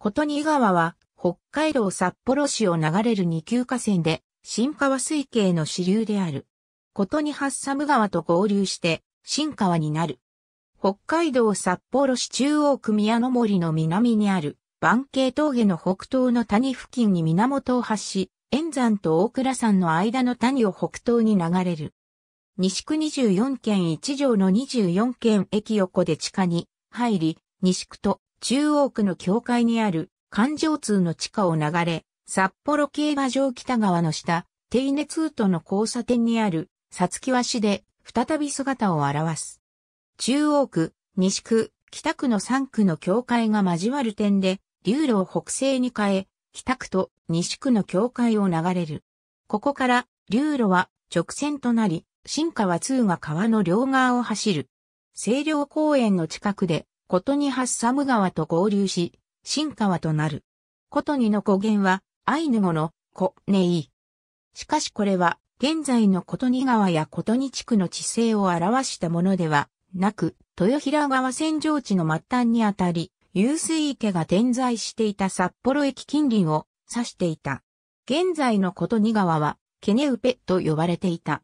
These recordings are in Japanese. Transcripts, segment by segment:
琴仁川は北海道札幌市を流れる二級河川で新川水系の支流である。琴仁ハッサム川と合流して新川になる。北海道札幌市中央区宮の森の南にある万景峠の北東の谷付近に源を発し、円山と大倉山の間の谷を北東に流れる。西区24県1条の24県駅横で地下に入り、西区と中央区の境界にある環状通の地下を流れ、札幌競馬場北側の下、手稲通との交差点にある、さつき橋で、再び姿を現す。中央区、西区、北区の3区の境界が交わる点で、流路を北西に変え、北区と西区の境界を流れる。ここから、流路は直線となり、新川通が川の両側を走る。清涼公園の近くで、ことにハッサム川と合流し、新川となる。ことにの語源は、アイヌ語の、コネイ。しかしこれは、現在のことに川やことに地区の地勢を表したものではなく、豊平川扇状地の末端にあたり、遊水池が点在していた札幌駅近隣を指していた。現在のことに川は、ケネウペと呼ばれていた。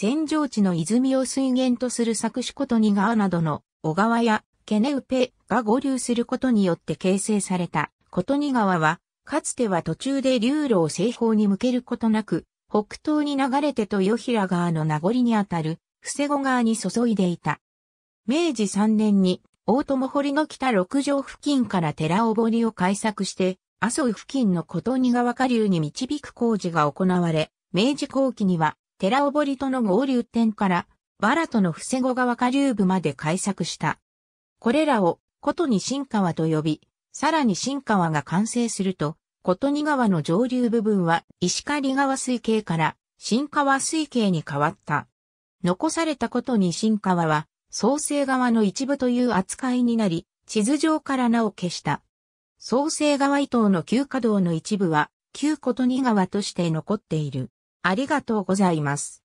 扇状地の泉を水源とする作詞ことに川などの小川やケネウペが合流することによって形成されたことに川は、かつては途中で流路を西方に向けることなく、北東に流れて豊平川の名残にあたる、伏施後川に注いでいた。明治3年に、大友堀の北六条付近から寺お堀を開削して、阿蘇付近の琴似川下流に導く工事が行われ、明治後期には、寺お堀との合流点から、バラとの伏施後川下流部まで開削した。これらをことに新川と呼び、さらに新川が完成すると、ことに川の上流部分は石狩川水系から新川水系に変わった。残されたことに新川は創生川の一部という扱いになり、地図上から名を消した。創生川伊東の旧稼道の一部は旧ことに川として残っている。ありがとうございます。